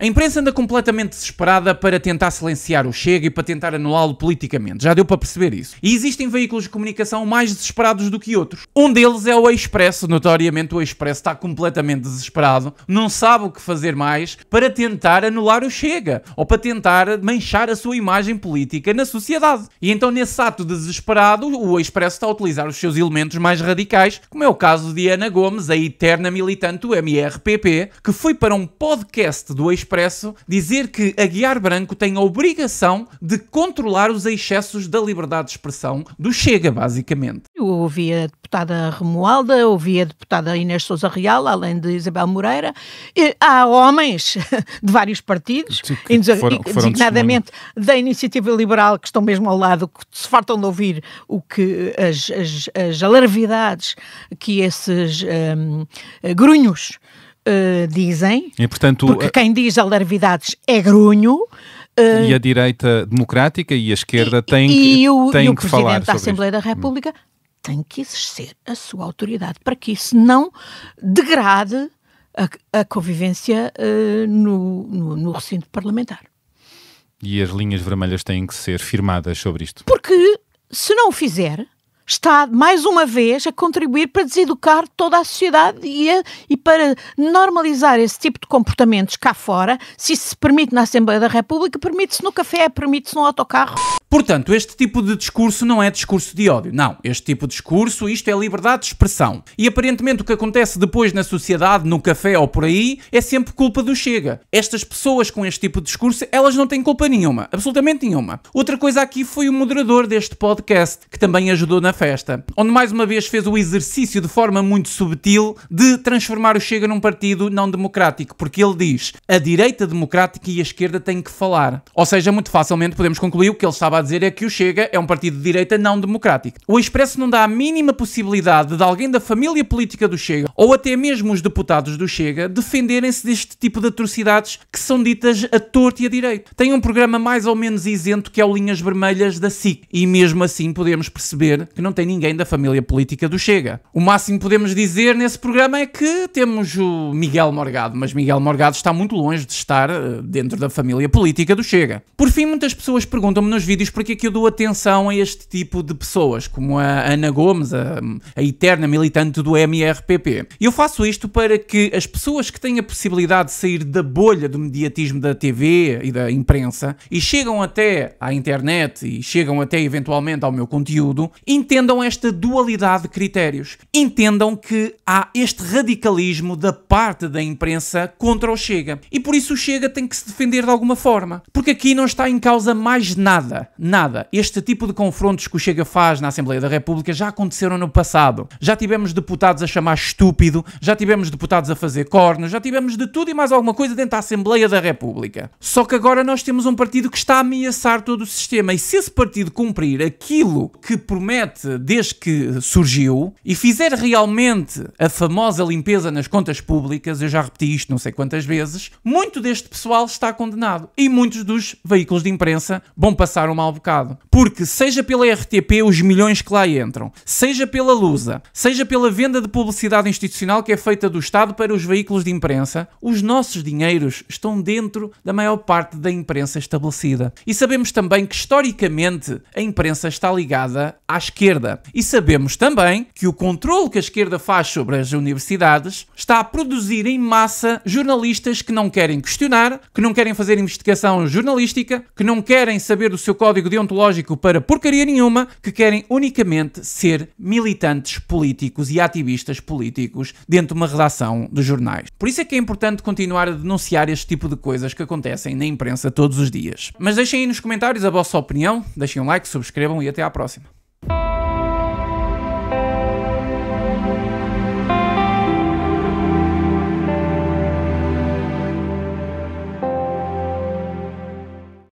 A imprensa anda completamente desesperada para tentar silenciar o Chega e para tentar anulá-lo politicamente. Já deu para perceber isso. E existem veículos de comunicação mais desesperados do que outros. Um deles é o Expresso. Notoriamente, o Expresso está completamente desesperado, não sabe o que fazer mais para tentar anular o Chega ou para tentar manchar a sua imagem política na sociedade. E então, nesse ato desesperado, o Expresso está a utilizar os seus elementos mais radicais, como é o caso de Ana Gomes, a eterna militante do MRPP, que foi para um podcast do Expresso Expresso dizer que Aguiar Branco tem a obrigação de controlar os excessos da liberdade de expressão do Chega, basicamente. Eu ouvi a deputada Romualda, ouvi a deputada Inês Souza Real, além de Isabel Moreira. E há homens de vários partidos, que, foram, que foram designadamente testemunho. da Iniciativa Liberal, que estão mesmo ao lado, que se fartam de ouvir o que as, as, as alarvidades que esses um, grunhos uh, dizem. E, portanto, porque quem diz alarvidades é grunho. Uh, e a direita democrática e a esquerda têm que, e o, e o que falar. E o Presidente da Assembleia da hum. República tem que exercer a sua autoridade para que isso não degrade a, a convivência uh, no, no, no recinto parlamentar. E as linhas vermelhas têm que ser firmadas sobre isto. Porque se não o fizer, está, mais uma vez, a contribuir para deseducar toda a sociedade e, a, e para normalizar esse tipo de comportamentos cá fora. Se isso se permite na Assembleia da República, permite-se no café, permite-se no autocarro. Portanto, este tipo de discurso não é discurso de ódio. Não, este tipo de discurso, isto é liberdade de expressão. E aparentemente o que acontece depois na sociedade, no café ou por aí, é sempre culpa do Chega. Estas pessoas com este tipo de discurso, elas não têm culpa nenhuma, absolutamente nenhuma. Outra coisa aqui foi o moderador deste podcast, que também ajudou na festa, onde mais uma vez fez o exercício de forma muito subtil de transformar o Chega num partido não democrático, porque ele diz: a direita democrática e a esquerda têm que falar. Ou seja, muito facilmente podemos concluir que ele estava a dizer é que o Chega é um partido de direita não democrático. O Expresso não dá a mínima possibilidade de alguém da família política do Chega ou até mesmo os deputados do Chega, defenderem-se deste tipo de atrocidades que são ditas a torto e a direito. Tem um programa mais ou menos isento que é o Linhas Vermelhas da SIC, e mesmo assim podemos perceber que não tem ninguém da família política do Chega. O máximo que podemos dizer nesse programa é que temos o Miguel Morgado, mas Miguel Morgado está muito longe de estar eh, dentro da família política do Chega. Por fim, muitas pessoas perguntam-me nos vídeos porque é que eu dou atenção a este tipo de pessoas, como a Ana Gomes, a, a eterna militante do MRPP. E eu faço isto para que as pessoas que têm a possibilidade de sair da bolha do mediatismo da TV e da imprensa e chegam até à internet e chegam até eventualmente ao meu conteúdo, entendam esta dualidade de critérios. Entendam que há este radicalismo da parte da imprensa contra o Chega. E por isso o Chega tem que se defender de alguma forma. Porque aqui não está em causa mais nada. Nada. Este tipo de confrontos que o Chega faz na Assembleia da República já aconteceram no passado. Já tivemos deputados a chamar estúpidos estúpido, já tivemos deputados a fazer cornos, já tivemos de tudo e mais alguma coisa dentro da Assembleia da República. Só que agora nós temos um partido que está a ameaçar todo o sistema e se esse partido cumprir aquilo que promete desde que surgiu e fizer realmente a famosa limpeza nas contas públicas, eu já repeti isto não sei quantas vezes, muito deste pessoal está condenado e muitos dos veículos de imprensa vão passar um mau bocado. Porque seja pela RTP os milhões que lá entram, seja pela Lusa, seja pela venda de publicidade institucional constitucional que é feita do Estado para os veículos de imprensa, os nossos dinheiros estão dentro da maior parte da imprensa estabelecida. E sabemos também que, historicamente, a imprensa está ligada à esquerda. E sabemos também que o controle que a esquerda faz sobre as universidades está a produzir em massa jornalistas que não querem questionar, que não querem fazer investigação jornalística, que não querem saber do seu código deontológico para porcaria nenhuma, que querem unicamente ser militantes políticos e ativistas políticos políticos dentro de uma redação dos jornais. Por isso é que é importante continuar a denunciar este tipo de coisas que acontecem na imprensa todos os dias. Mas deixem aí nos comentários a vossa opinião, deixem um like, subscrevam e até à próxima.